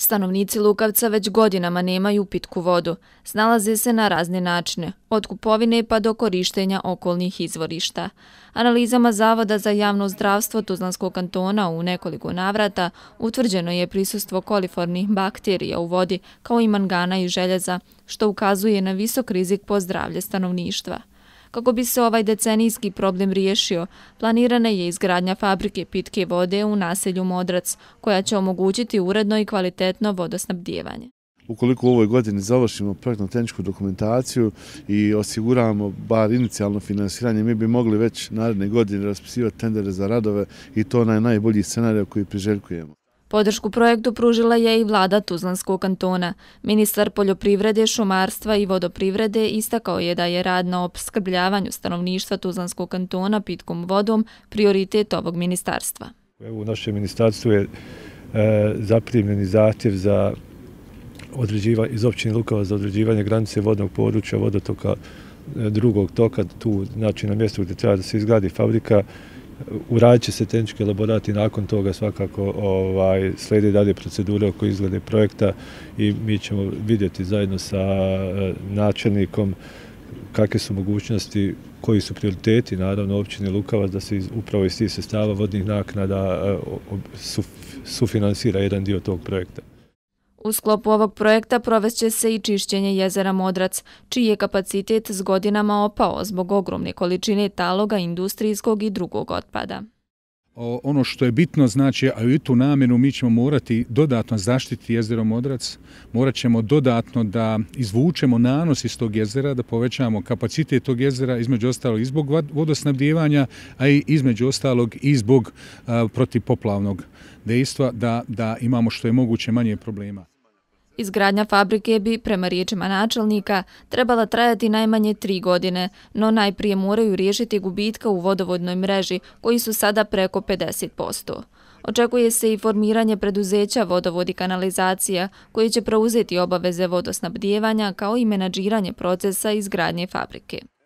Stanovnici Lukavca već godinama nemaju pitku vodu. Snalaze se na razne načine, od kupovine pa do korištenja okolnih izvorišta. Analizama Zavoda za javno zdravstvo Tuzlanskog kantona u nekoliko navrata utvrđeno je prisustvo kolifornih bakterija u vodi kao i mangana i željeza, što ukazuje na visok rizik po zdravlje stanovništva. Kako bi se ovaj decenijski problem riješio, planirana je izgradnja fabrike pitke vode u naselju Modrac, koja će omogućiti uredno i kvalitetno vodosnabdjevanje. Ukoliko u ovoj godini završimo projektno-tehničku dokumentaciju i osiguramo bar inicijalno finansiranje, mi bi mogli već naredne godine raspisivati tendere za radove i to na najbolji scenarij koji priželjkujemo. Podršku projektu pružila je i vlada Tuzlanskog kantona. Ministar poljoprivrede, šumarstva i vodoprivrede istakao je da je rad na obskrbljavanju stanovništva Tuzlanskog kantona pitkom vodom prioritet ovog ministarstva. U našem ministarstvu je e, zaprimljeni zahtjev iz općine Lukova za određivanje granice vodnog područja vodotoka e, drugog toka, tu znači na mjestu gdje treba da se izgradi fabrika, uradit će se tehnički elaborat i nakon toga svakako ovaj, slijede dalje procedure oko izglede projekta i mi ćemo vidjeti zajedno sa eh, načelnikom kakve su mogućnosti, koji su prioriteti naravno općine Lukava da se upravo iz tih sestava vodnih naknada eh, su, sufinansira jedan dio tog projekta. U sklopu ovog projekta provest će se i čišćenje jezera Modrac, čiji je kapacitet s godinama opao zbog ogromne količine taloga, industrijskog i drugog otpada. Ono što je bitno, znači, a i tu namenu mi ćemo morati dodatno zaštiti jezero Modrac, morat ćemo dodatno da izvučemo nanos iz tog jezera, da povećamo kapacitet tog jezera, između ostalog i zbog vodosnabdjevanja, a i između ostalog i zbog protipoplavnog dejstva, da imamo što je moguće manje problema. Izgradnja fabrike bi, prema riječima načelnika, trebala trajati najmanje tri godine, no najprije moraju riješiti gubitka u vodovodnoj mreži, koji su sada preko 50%. Očekuje se i formiranje preduzeća vodovodi kanalizacija, koji će preuzeti obaveze vodosnabdjevanja kao i menadžiranje procesa izgradnje fabrike.